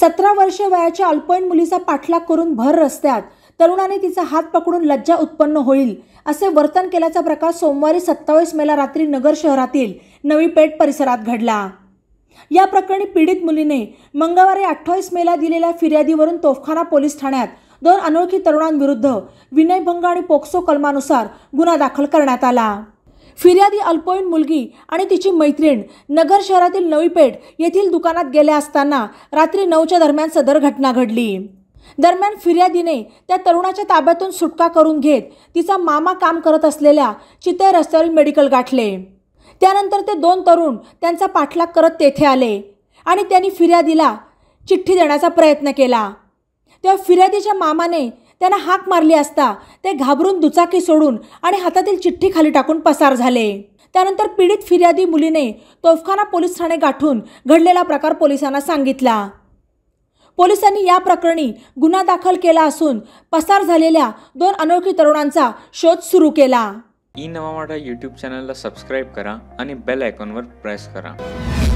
सतरा वर्ष वयाच्या अल्पवयीन मुलीचा पाठलाग करून भर रस्त्यात तरुणाने तिचा हात पकडून लज्जा उत्पन्न होईल असे वर्तन केल्याचा प्रकार सोमवारी सत्तावीस मेला रात्री नगर शहरातील नवी पेठ परिसरात घडला या प्रकरणी पीडित मुलीने मंगळवारी अठ्ठावीस मेला दिलेल्या फिर्यादीवरून तोफखाना पोलीस ठाण्यात दोन अनोळखी तरुणांविरुद्ध विनयभंग आणि पोक्सो कलमानुसार गुन्हा दाखल करण्यात आला फिर्यादी अल्पवयीन मुलगी आणि तिची मैत्रीण नगर शहरातील नवीपेठ येथील दुकानात गेल्या असताना रात्री नऊच्या दरम्यान सदर घटना घडली दरम्यान फिर्यादीने त्या तरुणाच्या ताब्यातून सुटका करून घेत तिचा मामा काम करत असलेल्या चितय रस्त्यावरील मेडिकल गाठले त्यानंतर ते दोन तरुण त्यांचा पाठलाग करत तेथे आले आणि त्यांनी फिर्यादीला चिठ्ठी देण्याचा प्रयत्न केला तेव्हा फिर्यादीच्या मामाने त्यांना हाक मारली असता ते घाबरून दुचाकी सोडून आणि हातातील चिठ्ठी खाली टाकून पसार झाले त्यानंतर पीडित फिर्यादी मुलीने तोफखाना पोलीस ठाणे गाठून घडलेला प्रकार पोलिसांना सांगितला पोलिसांनी या प्रकरणी गुन्हा दाखल केला असून पसार झालेल्या दोन अनोळखी तरुणांचा शोध सुरू केला ई नवा यूट्यूब चॅनलला सबस्क्राईब करा आणि बेल आयकॉनवर प्रेस करा